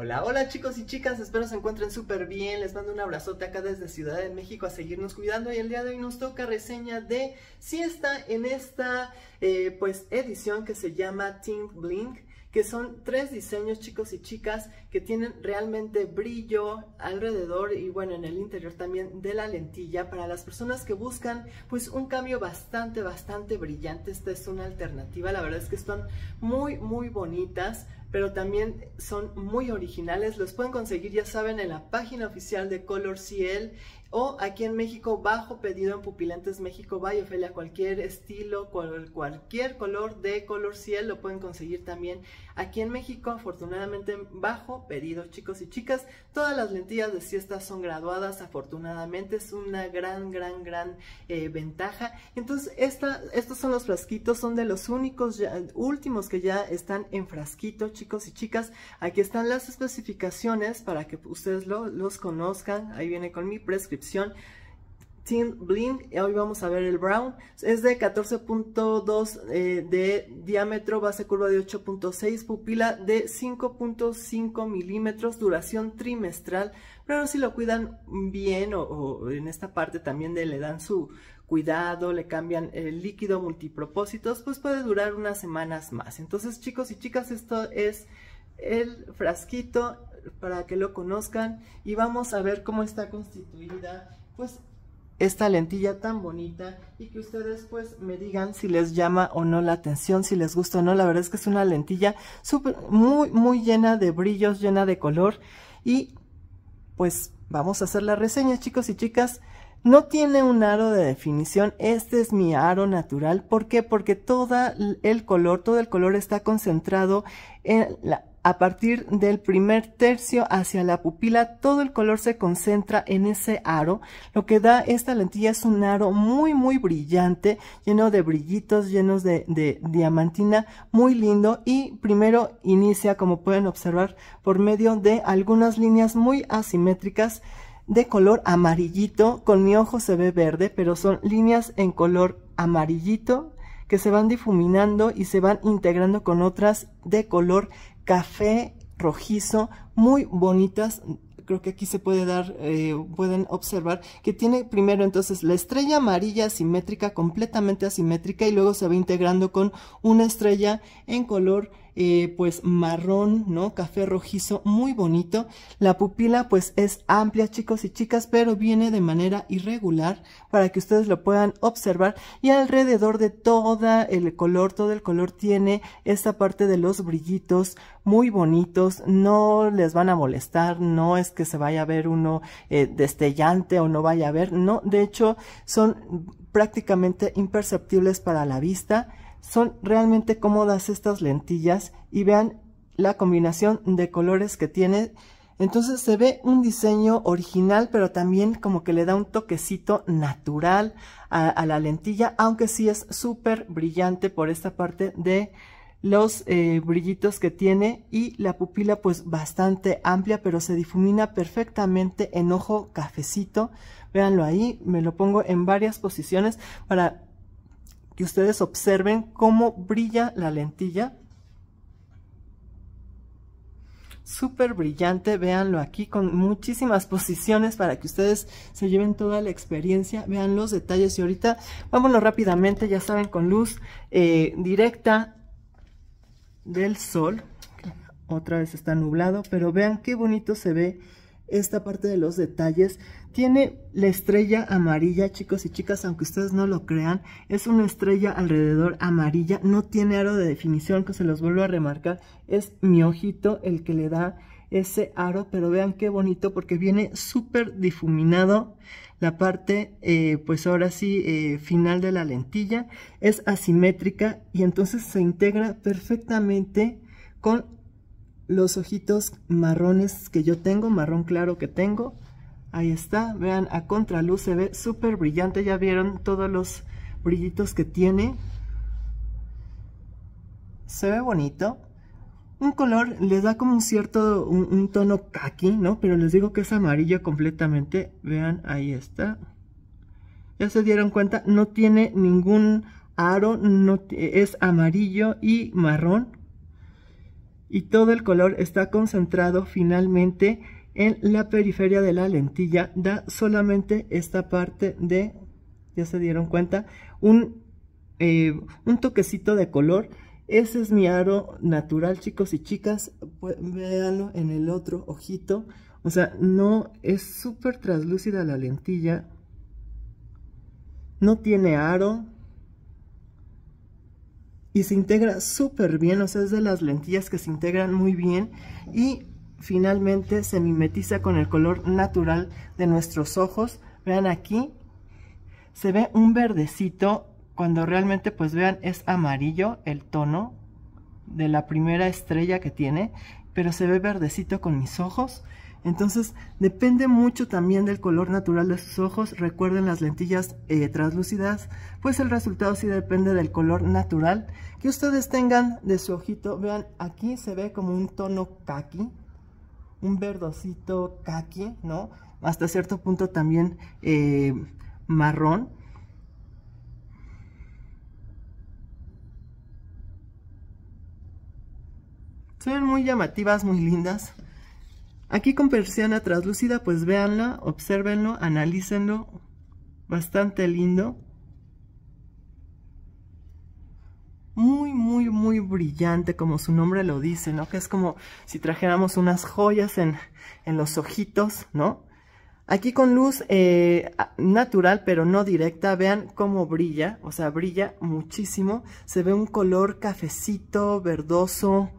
Hola, hola chicos y chicas, espero se encuentren súper bien. Les mando un abrazote acá desde Ciudad de México a seguirnos cuidando y el día de hoy nos toca reseña de Siesta en esta eh, pues edición que se llama Team Blink que son tres diseños chicos y chicas que tienen realmente brillo alrededor y bueno en el interior también de la lentilla para las personas que buscan pues un cambio bastante bastante brillante esta es una alternativa la verdad es que están muy muy bonitas pero también son muy originales. Los pueden conseguir, ya saben, en la página oficial de Color cl o aquí en México, bajo pedido en Pupilantes México vaya Ofelia, cualquier estilo, cualquier color de color cielo, lo pueden conseguir también aquí en México, afortunadamente bajo pedido, chicos y chicas. Todas las lentillas de siesta son graduadas, afortunadamente es una gran, gran, gran eh, ventaja. Entonces, esta, estos son los frasquitos, son de los únicos, últimos que ya están en frasquito, chicos y chicas. Aquí están las especificaciones para que ustedes los conozcan. Ahí viene con mi prescripción tin Tint Blink, hoy vamos a ver el brown, es de 14.2 eh, de diámetro, base curva de 8.6, pupila de 5.5 milímetros, duración trimestral, pero si lo cuidan bien o, en esta parte también le dan su cuidado, le cambian el líquido multipropósitos, pues puede durar unas semanas más. Entonces chicos y chicas, esto es el frasquito para que lo conozcan y vamos a ver cómo está constituida pues esta lentilla tan bonita y que ustedes pues me digan si les llama o no la atención, si les gusta o no. La verdad es que es una lentilla muy, muy llena de brillos, llena de color y pues vamos a hacer la reseña chicos y chicas. No tiene un aro de definición, este es mi aro natural. ¿Por qué? Porque todo el color, todo el color está concentrado en la, a partir del primer tercio hacia la pupila, todo el color se concentra en ese aro. Lo que da esta lentilla es un aro muy, muy brillante, lleno de brillitos, llenos de, diamantina, muy lindo. Y primero inicia, como pueden observar, por medio de algunas líneas muy asimétricas de color amarillito, con mi ojo se ve verde, pero son líneas en color amarillito que se van difuminando y se van integrando con otras de color café rojizo, muy bonitas. Creo que aquí se puede dar, eh, pueden observar que tiene primero entonces la estrella amarilla asimétrica, completamente asimétrica, y luego se va integrando con una estrella en color eh, pues marrón, ¿no? Café rojizo, muy bonito. La pupila pues es amplia, chicos y chicas, pero viene de manera irregular para que ustedes lo puedan observar. Y alrededor de todo el color, todo el color tiene esta parte de los brillitos muy bonitos. No les van a molestar, no es que se vaya a ver uno eh, destellante o no vaya a ver, no. De hecho, son prácticamente imperceptibles para la vista son realmente cómodas estas lentillas y vean la combinación de colores que tiene. Entonces se ve un diseño original, pero también como que le da un toquecito natural a, la lentilla, aunque sí es súper brillante por esta parte de los eh, brillitos que tiene y la pupila pues bastante amplia pero se difumina perfectamente en ojo cafecito véanlo ahí me lo pongo en varias posiciones para que ustedes observen cómo brilla la lentilla. Súper brillante, véanlo aquí con muchísimas posiciones para que ustedes se lleven toda la experiencia, vean los detalles y ahorita vámonos rápidamente, ya saben, con luz eh, directa del sol. Otra vez está nublado, pero vean qué bonito se ve esta parte de los detalles. Tiene la estrella amarilla, chicos y chicas, aunque ustedes no lo crean, es una estrella alrededor amarilla, no tiene aro de definición, que se los vuelvo a remarcar, es mi ojito el que le da ese aro, pero vean qué bonito porque viene súper difuminado la parte, eh, pues ahora sí, eh, final de la lentilla, es asimétrica y entonces se integra perfectamente con los ojitos marrones que yo tengo, marrón claro que tengo. Ahí está, vean, a contraluz se ve súper brillante. Ya vieron todos los brillitos que tiene. Se ve bonito. Un color les da como un cierto, un, tono kaki, ¿no? Pero les digo que es amarillo completamente. Vean, ahí está. Ya se dieron cuenta, no tiene ningún aro, no, es amarillo y marrón y todo el color está concentrado finalmente en la periferia de la lentilla da solamente esta parte de ya se dieron cuenta un, eh, un toquecito de color ese es mi aro natural chicos y chicas Veanlo véanlo en el otro ojito o sea no es súper translúcida la lentilla no tiene aro y se integra súper bien, o sea, es de las lentillas que se integran muy bien y finalmente se mimetiza con el color natural de nuestros ojos. Vean aquí, se ve un verdecito cuando realmente pues vean es amarillo el tono de la primera estrella que tiene, pero se ve verdecito con mis ojos entonces depende mucho también del color natural de sus ojos. Recuerden las lentillas eh, translúcidas, pues el resultado sí depende del color natural que ustedes tengan de su ojito. Vean, aquí se ve como un tono kaki, un verdocito kaki, ¿no? Hasta cierto punto también eh, marrón. Se ven muy llamativas, muy lindas. Aquí con persiana translúcida, pues véanla, observenlo, analícenlo. Bastante lindo. Muy, muy, muy brillante, como su nombre lo dice, ¿no? Que es como si trajéramos unas joyas en, en los ojitos, ¿no? Aquí con luz eh, natural, pero no directa, vean cómo brilla, o sea, brilla muchísimo. Se ve un color cafecito, verdoso,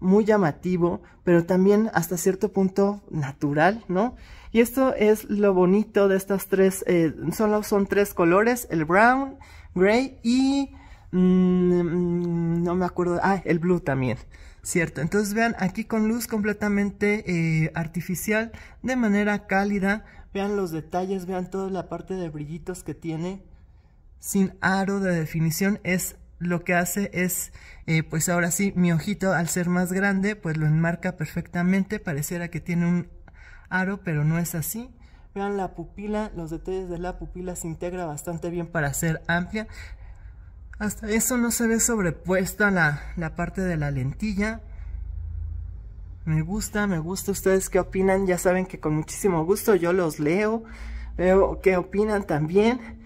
muy llamativo, pero también hasta cierto punto natural, ¿no? Y esto es lo bonito de estas tres, eh, solo son tres colores, el brown, gray y... Mm, no me acuerdo, ah, el blue también, ¿cierto? Entonces vean, aquí con luz completamente eh, artificial, de manera cálida, vean los detalles, vean toda la parte de brillitos que tiene, sin aro de definición, es lo que hace es, eh, pues ahora sí, mi ojito al ser más grande, pues lo enmarca perfectamente, pareciera que tiene un aro, pero no es así. Vean la pupila, los detalles de la pupila se integra bastante bien para ser amplia. Hasta eso no se ve sobrepuesta la, la parte de la lentilla. Me gusta, me gusta. ¿Ustedes qué opinan? Ya saben que con muchísimo gusto yo los leo. Veo qué opinan también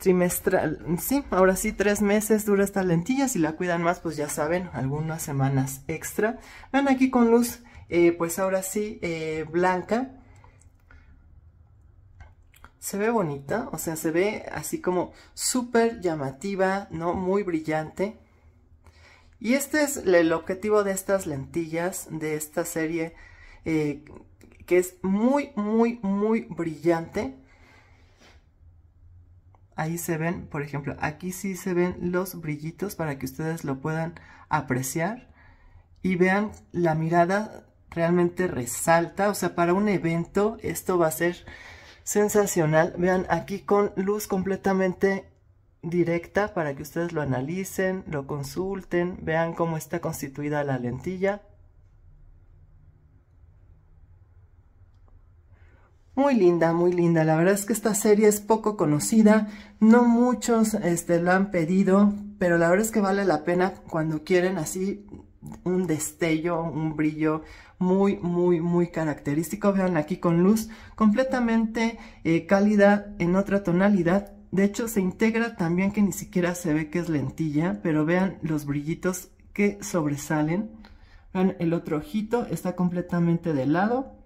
trimestral, sí, ahora sí, tres meses dura esta lentilla, si la cuidan más, pues ya saben, algunas semanas extra. Ven aquí con luz, eh, pues ahora sí, eh, blanca. Se ve bonita, o sea, se ve así como súper llamativa, ¿no? Muy brillante. Y este es el objetivo de estas lentillas, de esta serie, eh, que es muy, muy, muy brillante ahí se ven, por ejemplo, aquí sí se ven los brillitos para que ustedes lo puedan apreciar y vean la mirada realmente resalta, o sea, para un evento esto va a ser sensacional. Vean aquí con luz completamente directa para que ustedes lo analicen, lo consulten, vean cómo está constituida la lentilla. muy linda, muy linda. La verdad es que esta serie es poco conocida, no muchos este, lo han pedido, pero la verdad es que vale la pena cuando quieren así un destello, un brillo muy, muy, muy característico. Vean aquí con luz completamente eh, cálida en otra tonalidad. De hecho, se integra también que ni siquiera se ve que es lentilla, pero vean los brillitos que sobresalen. Vean, el otro ojito está completamente de lado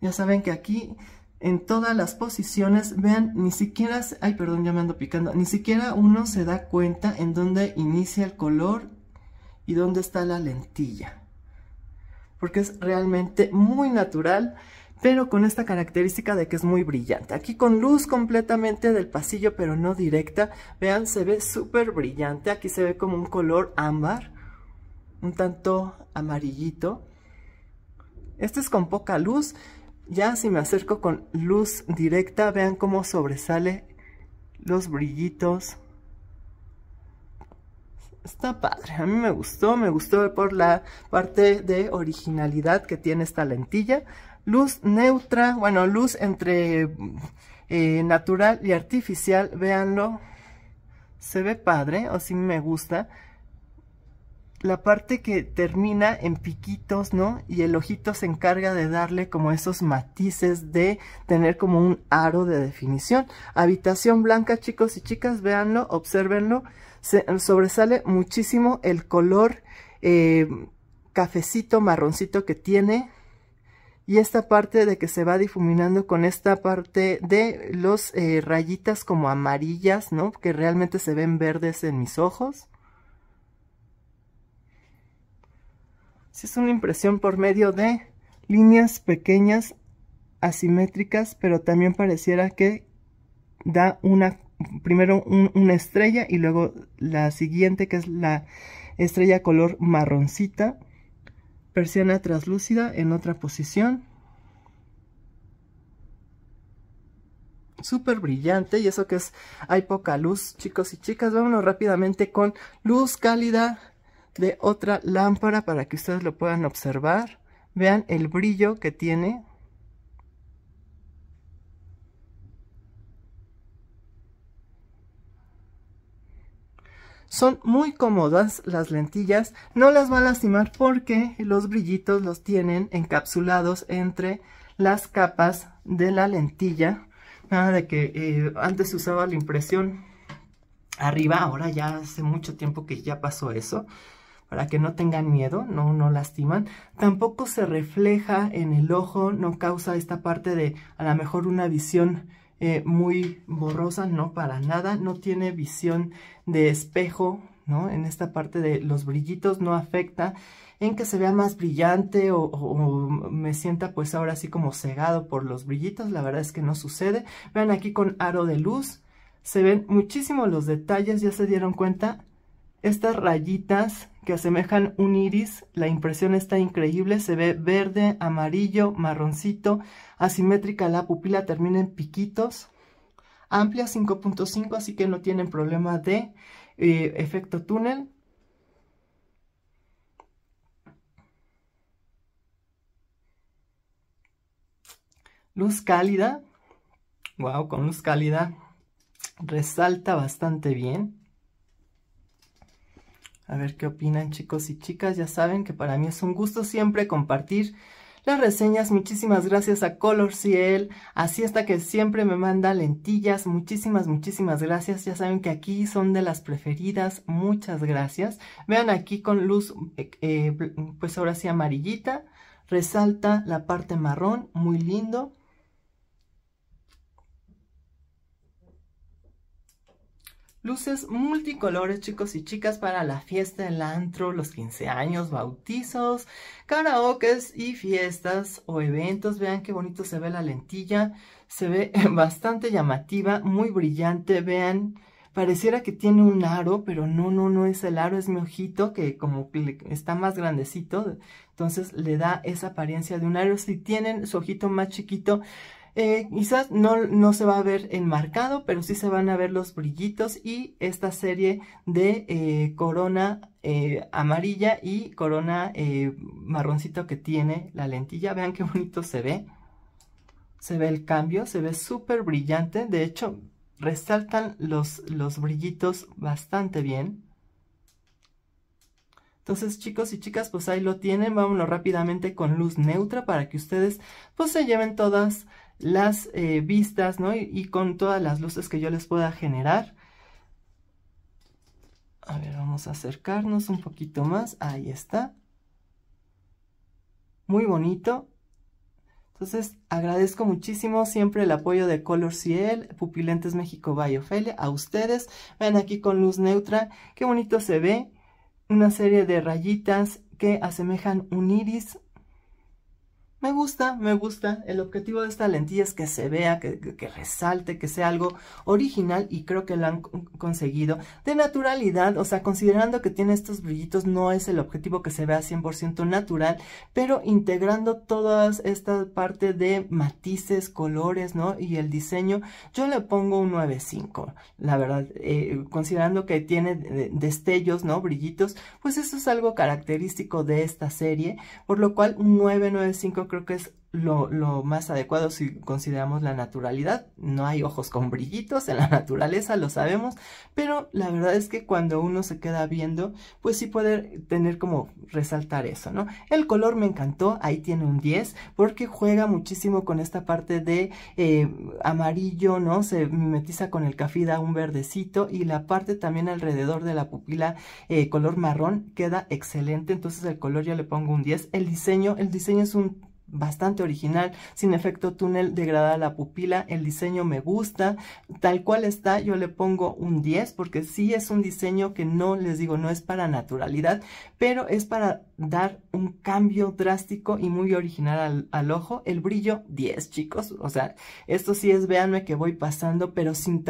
ya saben que aquí en todas las posiciones, vean, ni siquiera, ay perdón, ya me ando picando, ni siquiera uno se da cuenta en dónde inicia el color y dónde está la lentilla. Porque es realmente muy natural, pero con esta característica de que es muy brillante. Aquí con luz completamente del pasillo, pero no directa, vean, se ve súper brillante. Aquí se ve como un color ámbar, un tanto amarillito. Este es con poca luz, ya si me acerco con luz directa, vean cómo sobresale los brillitos. Está padre, a mí me gustó, me gustó por la parte de originalidad que tiene esta lentilla. Luz neutra, bueno, luz entre eh, natural y artificial, véanlo. Se ve padre, o si me gusta la parte que termina en piquitos, ¿no? Y el ojito se encarga de darle como esos matices de tener como un aro de definición. Habitación blanca, chicos y chicas, véanlo, observenlo. Se, sobresale muchísimo el color eh, cafecito, marroncito que tiene. Y esta parte de que se va difuminando con esta parte de los eh, rayitas como amarillas, ¿no? Que realmente se ven verdes en mis ojos. es una impresión por medio de líneas pequeñas asimétricas, pero también pareciera que da una primero una estrella y luego la siguiente que es la estrella color marroncita persiana traslúcida en otra posición súper brillante y eso que es hay poca luz chicos y chicas vámonos rápidamente con luz cálida de otra lámpara para que ustedes lo puedan observar. Vean el brillo que tiene. Son muy cómodas las lentillas, no las va a lastimar porque los brillitos los tienen encapsulados entre las capas de la lentilla. de que eh, antes usaba la impresión arriba, ahora ya hace mucho tiempo que ya pasó eso para que no tengan miedo, no, no lastiman. Tampoco se refleja en el ojo, no causa esta parte de a lo mejor una visión eh, muy borrosa, no para nada, no tiene visión de espejo, ¿no? En esta parte de los brillitos no afecta en que se vea más brillante o, me sienta pues ahora así como cegado por los brillitos, la verdad es que no sucede. Vean aquí con aro de luz, se ven muchísimo los detalles, ya se dieron cuenta, estas rayitas que asemejan un iris, la impresión está increíble, se ve verde, amarillo, marroncito, asimétrica la pupila, termina en piquitos, amplia 5.5, así que no tienen problema de eh, efecto túnel. Luz cálida, wow, con luz cálida resalta bastante bien. A ver qué opinan chicos y chicas. Ya saben que para mí es un gusto siempre compartir las reseñas. Muchísimas gracias a Color Ciel, así hasta que siempre me manda lentillas. Muchísimas, muchísimas gracias. Ya saben que aquí son de las preferidas. Muchas gracias. Vean aquí con luz, eh, eh, pues ahora sí amarillita. Resalta la parte marrón, muy lindo. Luces multicolores, chicos y chicas, para la fiesta, del antro, los 15 años, bautizos, karaokes y fiestas o eventos. Vean qué bonito se ve la lentilla. Se ve bastante llamativa, muy brillante. Vean, pareciera que tiene un aro, pero no, no, no es el aro, es mi ojito que como está más grandecito, entonces le da esa apariencia de un aro. Si tienen su ojito más chiquito, eh, quizás no, se va a ver enmarcado, pero sí se van a ver los brillitos y esta serie de eh, corona eh, amarilla y corona marroncito que tiene la lentilla. Vean qué bonito se ve. Se ve el cambio, se ve súper brillante. De hecho, resaltan los, los brillitos bastante bien. Entonces chicos y chicas, pues ahí lo tienen, vámonos rápidamente con luz neutra para que ustedes pues se lleven todas las eh, vistas, ¿no? Y, con todas las luces que yo les pueda generar. A ver, vamos a acercarnos un poquito más. Ahí está. Muy bonito. Entonces, agradezco muchísimo siempre el apoyo de Color Ciel, Pupilentes México Biofelia, a ustedes. Ven aquí con luz neutra. Qué bonito se ve. Una serie de rayitas que asemejan un iris me gusta, me gusta. El objetivo de esta lentilla es que se vea, que, resalte, que sea algo original y creo que lo han conseguido. De naturalidad, o sea, considerando que tiene estos brillitos, no es el objetivo que se vea 100% natural, pero integrando toda esta parte de matices, colores, ¿no? Y el diseño, yo le pongo un 9.5, la verdad. Eh, considerando que tiene destellos, ¿no? Brillitos, pues eso es algo característico de esta serie, por lo cual un 9.95 creo que es lo, más adecuado si consideramos la naturalidad. No hay ojos con brillitos en la naturaleza, lo sabemos, pero la verdad es que cuando uno se queda viendo, pues sí puede tener como resaltar eso, ¿no? El color me encantó, ahí tiene un 10, porque juega muchísimo con esta parte de eh, amarillo, ¿no? Se metiza con el café, da un verdecito y la parte también alrededor de la pupila eh, color marrón queda excelente, entonces el color ya le pongo un 10. El diseño, el diseño es un bastante original, sin efecto túnel, degradada la pupila, el diseño me gusta, tal cual está yo le pongo un 10 porque sí es un diseño que no, les digo, no es para naturalidad, pero es para dar un cambio drástico y muy original al, al ojo, el brillo 10 chicos, o sea, esto sí es, véanme que voy pasando, pero sin,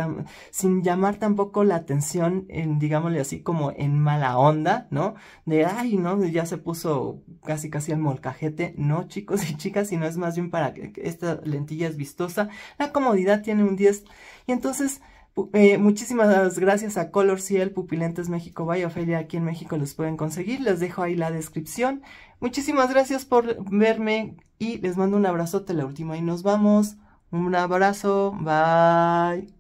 sin llamar tampoco la atención, en, digámosle así, como en mala onda, ¿no? De, ay, ¿no? Ya se puso casi casi el molcajete, no chicos, chicas, no es más bien para que esta lentilla es vistosa. La comodidad tiene un 10 y entonces... Eh, muchísimas gracias a Color Ciel, Pupilentes México, Vaya Ofelia, aquí en México los pueden conseguir, les dejo ahí la descripción. Muchísimas gracias por verme y les mando un abrazote, la última y nos vamos. Un abrazo, bye.